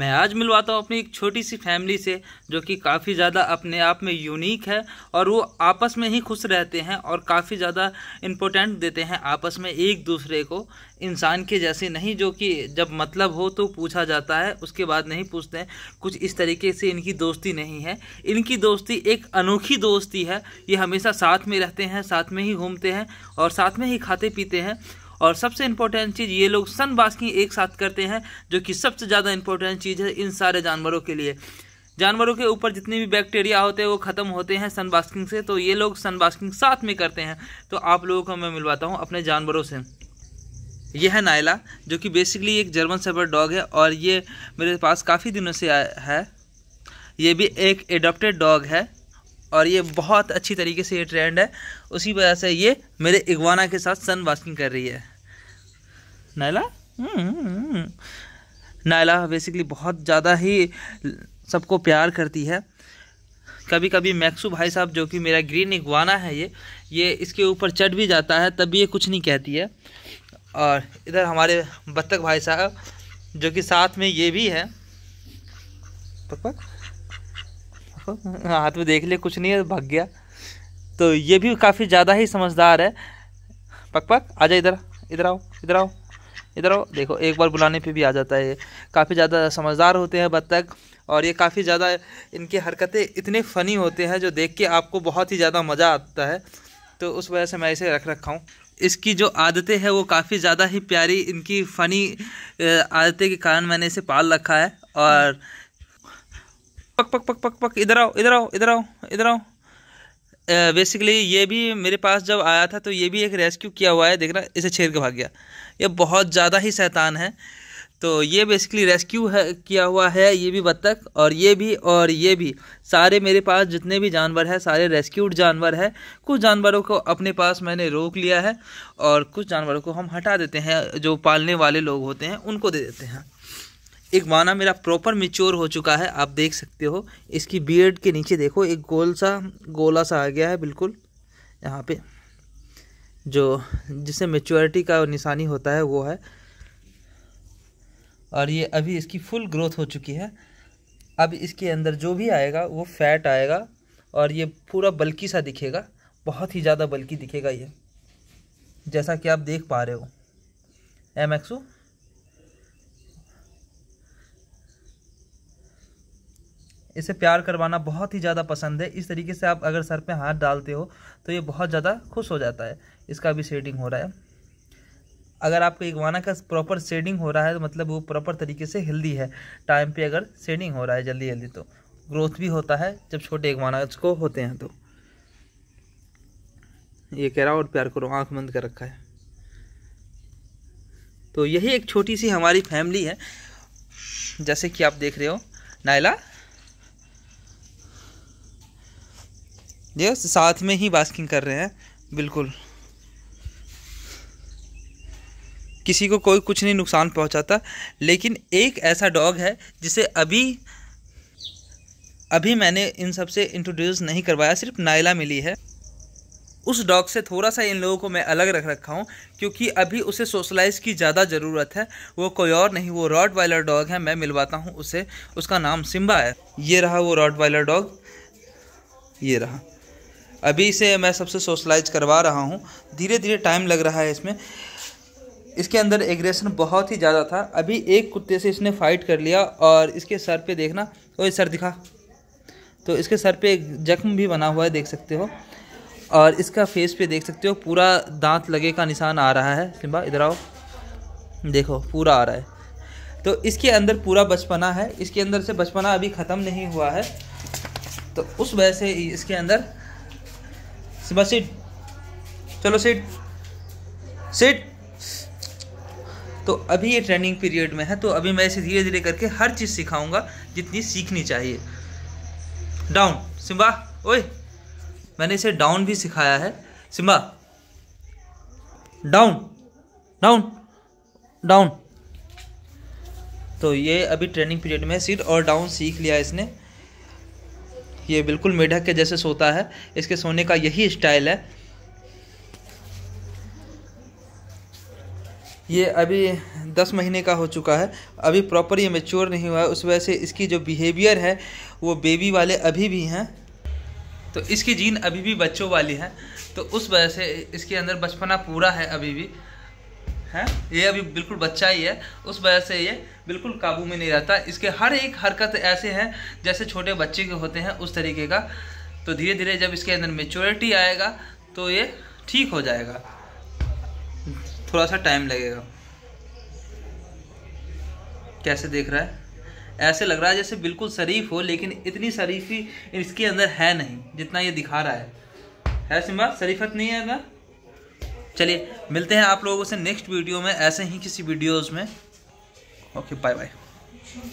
मैं आज मिलवाता हूँ अपनी एक छोटी सी फैमिली से जो कि काफ़ी ज़्यादा अपने आप में यूनिक है और वो आपस में ही खुश रहते हैं और काफ़ी ज़्यादा इम्पोर्टेंट देते हैं आपस में एक दूसरे को इंसान के जैसे नहीं जो कि जब मतलब हो तो पूछा जाता है उसके बाद नहीं पूछते हैं कुछ इस तरीके से इनकी दोस्ती नहीं है इनकी दोस्ती एक अनोखी दोस्ती है ये हमेशा साथ में रहते हैं साथ में ही घूमते हैं और साथ में ही खाते पीते हैं और सबसे इंपॉर्टेंट चीज़ ये लोग सन बास्किंग एक साथ करते हैं जो कि सबसे ज़्यादा इम्पोर्टेंट चीज़ है इन सारे जानवरों के लिए जानवरों के ऊपर जितने भी बैक्टीरिया होते हैं वो ख़त्म होते हैं सन बास्किंग से तो ये लोग सन बास्किंग साथ में करते हैं तो आप लोगों को मैं मिलवाता हूँ अपने जानवरों से यह है नायला जो कि बेसिकली एक जर्मन सेफर डॉग है और ये मेरे पास काफ़ी दिनों से है ये भी एक एडॉप्टेड डॉग है और ये बहुत अच्छी तरीके से ये ट्रेंड है उसी वजह से ये मेरे इगवाना के साथ सन वॉशिंग कर रही है नायला हम्म। नायला बेसिकली बहुत ज़्यादा ही सबको प्यार करती है कभी कभी मैक्सू भाई साहब जो कि मेरा ग्रीन इगवाना है ये ये इसके ऊपर चढ़ भी जाता है तब ये कुछ नहीं कहती है और इधर हमारे बत्तख भाई साहब जो कि साथ में ये भी है पक पक हाथ में देख लिया कुछ नहीं है भाग गया तो ये भी काफ़ी ज़्यादा ही समझदार है पक पक आ जाए इधर इधर आओ इधर आओ इधर आओ देखो एक बार बुलाने पे भी आ जाता है ये काफ़ी ज़्यादा समझदार होते हैं बत्तख और ये काफ़ी ज़्यादा इनकी हरकतें इतने फ़नी होते हैं जो देख के आपको बहुत ही ज़्यादा मज़ा आता है तो उस वजह से मैं इसे रख रखा हूँ इसकी जो आदतें हैं वो काफ़ी ज़्यादा ही प्यारी इनकी फ़नी आदतें के कारण मैंने इसे पाल रखा है और पक पक पक पक पक इधर आओ इधर आओ इधर आओ इधर आओ बेसिकली ये भी मेरे पास जब आया था तो ये भी एक रेस्क्यू किया हुआ है देखना इसे छेड़ के भाग गया ये बहुत ज़्यादा ही शैतान है तो ये बेसिकली रेस्क्यू है किया हुआ है ये भी बत्तख और ये भी और ये भी सारे मेरे पास जितने भी जानवर हैं सारे रेस्क्यूड जानवर है कुछ जानवरों को अपने पास मैंने रोक लिया है और कुछ जानवरों को हम हटा देते हैं जो पालने वाले लोग होते हैं उनको दे देते हैं एक माना मेरा प्रॉपर मेच्योर हो चुका है आप देख सकते हो इसकी बीएड के नीचे देखो एक गोल सा गोला सा आ गया है बिल्कुल यहाँ पे जो जिससे मेच्योरिटी का निशानी होता है वो है और ये अभी इसकी फुल ग्रोथ हो चुकी है अब इसके अंदर जो भी आएगा वो फैट आएगा और ये पूरा बल्कि सा दिखेगा बहुत ही ज़्यादा बल्कि दिखेगा ये जैसा कि आप देख पा रहे हो एम एक्सो इसे प्यार करवाना बहुत ही ज़्यादा पसंद है इस तरीके से आप अगर सर पे हाथ डालते हो तो ये बहुत ज़्यादा खुश हो जाता है इसका भी शेडिंग हो रहा है अगर आपको इगवाना का प्रॉपर शेडिंग हो रहा है तो मतलब वो प्रॉपर तरीके से हेल्दी है टाइम पे अगर शेडिंग हो रहा है जल्दी जल्दी तो ग्रोथ भी होता है जब छोटे इगवाना को होते हैं तो ये कह रहा और प्यार करो आँख बंद कर रखा है तो यही एक छोटी सी हमारी फैमिली है जैसे कि आप देख रहे हो नायला ये साथ में ही बास्किंग कर रहे हैं बिल्कुल किसी को कोई कुछ नहीं नुकसान पहुंचाता लेकिन एक ऐसा डॉग है जिसे अभी अभी मैंने इन सब से इंट्रोड्यूस नहीं करवाया सिर्फ नायला मिली है उस डॉग से थोड़ा सा इन लोगों को मैं अलग रख रखा हूँ क्योंकि अभी उसे सोशलाइज की ज़्यादा ज़रूरत है वो कोई और नहीं वो रॉड वाइलर डॉग है मैं मिलवाता हूँ उसे उसका नाम सिम्बा है ये रहा वो रॉड वाइलर डॉग ये रहा अभी इसे मैं सबसे सोशलाइज करवा रहा हूँ धीरे धीरे टाइम लग रहा है इसमें इसके अंदर एग्रेशन बहुत ही ज़्यादा था अभी एक कुत्ते से इसने फाइट कर लिया और इसके सर पे देखना ये सर दिखा तो इसके सर पे एक जख्म भी बना हुआ है देख सकते हो और इसका फेस पे देख सकते हो पूरा दांत लगे का निशान आ रहा है सिम्बा इधर आओ देखो पूरा आ रहा है तो इसके अंदर पूरा बचपना है इसके अंदर से बचपना अभी ख़त्म नहीं हुआ है तो उस वजह से इसके अंदर सिबा सीट चलो सीट सीट तो अभी ये ट्रेनिंग पीरियड में है तो अभी मैं इसे धीरे धीरे करके हर चीज़ सिखाऊंगा जितनी सीखनी चाहिए डाउन सिम्बा ओए मैंने इसे डाउन भी सिखाया है सिम्बा डाउन डाउन डाउन तो ये अभी ट्रेनिंग पीरियड में सीट और डाउन सीख लिया इसने ये बिल्कुल मेढक के जैसे सोता है इसके सोने का यही स्टाइल है ये अभी दस महीने का हो चुका है अभी प्रॉपर ये मेच्योर नहीं हुआ है उस वजह से इसकी जो बिहेवियर है वो बेबी वाले अभी भी हैं तो इसकी जीन अभी भी बच्चों वाली है तो उस वजह से इसके अंदर बचपना पूरा है अभी भी है ये अभी बिल्कुल बच्चा ही है उस वजह से ये बिल्कुल काबू में नहीं रहता इसके हर एक हरकत ऐसे हैं जैसे छोटे बच्चे के होते हैं उस तरीके का तो धीरे धीरे जब इसके अंदर मेच्योरिटी आएगा तो ये ठीक हो जाएगा थोड़ा सा टाइम लगेगा कैसे देख रहा है ऐसे लग रहा है जैसे बिल्कुल शरीफ हो लेकिन इतनी शरीफी इसके अंदर है नहीं जितना ये दिखा रहा है है सिम्बा शरीफत नहीं है ना चलिए मिलते हैं आप लोगों से नेक्स्ट वीडियो में ऐसे ही किसी वीडियोज़ में ओके बाय बाय